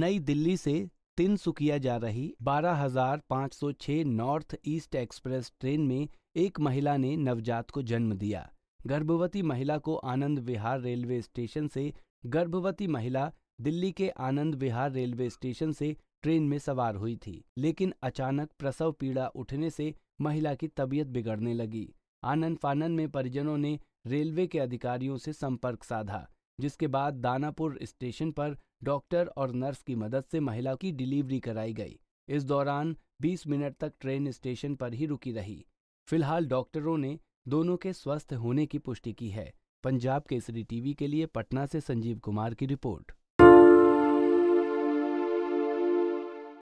नई दिल्ली से तीन सुकिया जा रही 12,506 नॉर्थ ईस्ट एक्सप्रेस ट्रेन में एक महिला ने नवजात को जन्म दिया गर्भवती महिला को आनंद विहार रेलवे स्टेशन से गर्भवती महिला दिल्ली के आनंद विहार रेलवे स्टेशन से ट्रेन में सवार हुई थी लेकिन अचानक प्रसव पीड़ा उठने से महिला की तबीयत बिगड़ने लगी आनंद फानंद में परिजनों ने रेलवे के अधिकारियों से संपर्क साधा जिसके बाद दानापुर स्टेशन पर डॉक्टर और नर्स की मदद से महिला की डिलीवरी कराई गई इस दौरान 20 मिनट तक ट्रेन स्टेशन पर ही रुकी रही फिलहाल डॉक्टरों ने दोनों के स्वस्थ होने की पुष्टि की है पंजाब केसरी टीवी के लिए पटना से संजीव कुमार की रिपोर्ट